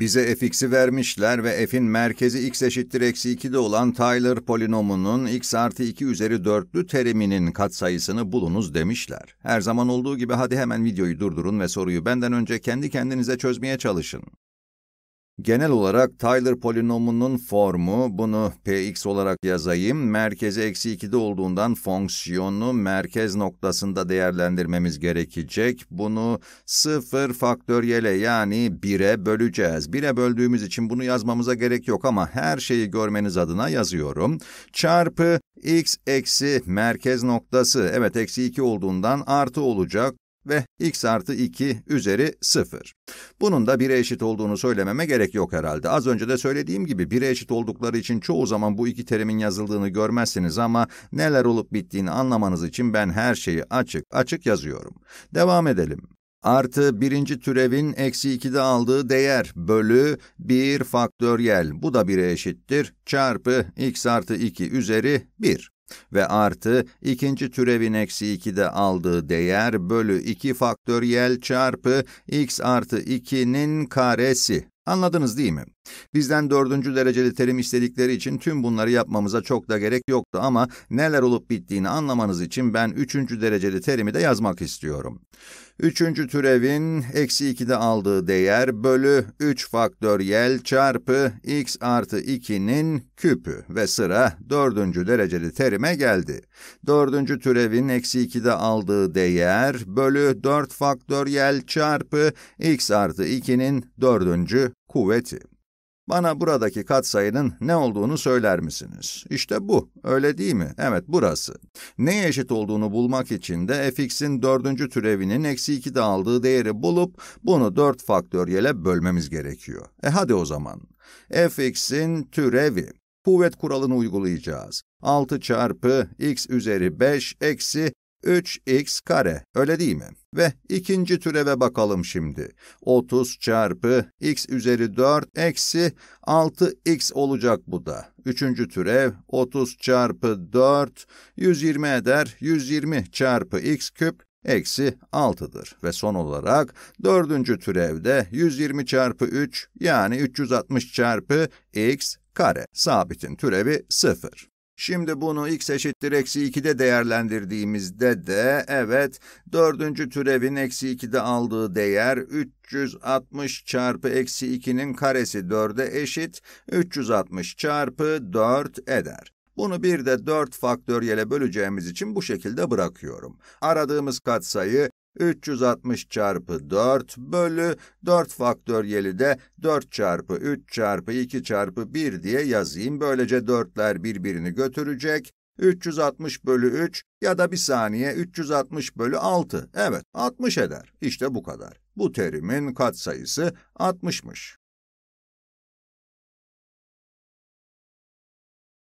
Bize fx'i vermişler ve f'in merkezi x eşittir eksi 2'de olan Taylor polinomunun x artı 2 üzeri 4'lü teriminin katsayısını bulunuz demişler. Her zaman olduğu gibi hadi hemen videoyu durdurun ve soruyu benden önce kendi kendinize çözmeye çalışın. Genel olarak Tyler polinomunun formu, bunu px olarak yazayım, merkezi eksi 2'de olduğundan fonksiyonu merkez noktasında değerlendirmemiz gerekecek. Bunu 0 faktöriyele yani 1'e böleceğiz. 1'e böldüğümüz için bunu yazmamıza gerek yok ama her şeyi görmeniz adına yazıyorum. Çarpı x eksi merkez noktası, evet eksi 2 olduğundan artı olacak ve x artı 2 üzeri 0. Bunun da 1'e eşit olduğunu söylememe gerek yok herhalde. Az önce de söylediğim gibi 1'e eşit oldukları için çoğu zaman bu iki terimin yazıldığını görmezsiniz ama neler olup bittiğini anlamanız için ben her şeyi açık açık yazıyorum. Devam edelim artı birinci türevin eksi 2'de aldığı değer bölü 1 faktöriyel, bu da 1'e eşittir, çarpı x artı 2 üzeri 1. Ve artı ikinci türevin eksi 2'de aldığı değer bölü 2 faktöriyel çarpı x artı 2'nin karesi. Anladınız değil mi? Bizden dördüncü dereceli terim istedikleri için tüm bunları yapmamıza çok da gerek yoktu ama neler olup bittiğini anlamanız için ben üçüncü dereceli terimi de yazmak istiyorum. Üçüncü türevin eksi 2'de aldığı değer bölü 3 faktöriyel çarpı x artı 2'nin küpü ve sıra dördüncü dereceli terime geldi. Dördüncü türevin eksi 2'de aldığı değer bölü 4 faktöriyel çarpı x artı 2'nin dördüncü kuvveti. Bana buradaki katsayının ne olduğunu söyler misiniz? İşte bu, öyle değil mi? Evet, burası. Neye eşit olduğunu bulmak için de fx'in dördüncü türevinin eksi 2'de aldığı değeri bulup bunu 4 faktöriyele bölmemiz gerekiyor. E hadi o zaman. fx'in türevi. Kuvvet kuralını uygulayacağız. 6 çarpı x üzeri 5 eksi 3x kare, öyle değil mi? Ve ikinci türeve bakalım şimdi. 30 çarpı x üzeri 4 eksi 6x olacak bu da. Üçüncü türev 30 çarpı 4, 120 eder, 120 çarpı x küp eksi 6'dır. Ve son olarak dördüncü türevde 120 çarpı 3 yani 360 çarpı x kare. Sabitin türevi 0. Şimdi bunu x eşittir eksi 2'de değerlendirdiğimizde de evet dördüncü türevin eksi 2'de aldığı değer 360 çarpı eksi 2'nin karesi 4'e eşit 360 çarpı 4 eder. Bunu bir de 4 faktöriyele böleceğimiz için bu şekilde bırakıyorum. Aradığımız katsayı 360 çarpı 4 bölü 4 faktöriyeli de 4 çarpı 3 çarpı 2 çarpı 1 diye yazayım. Böylece 4'ler birbirini götürecek. 360 bölü 3 ya da bir saniye 360 bölü 6. Evet 60 eder. İşte bu kadar. Bu terimin katsayısı 60'mış.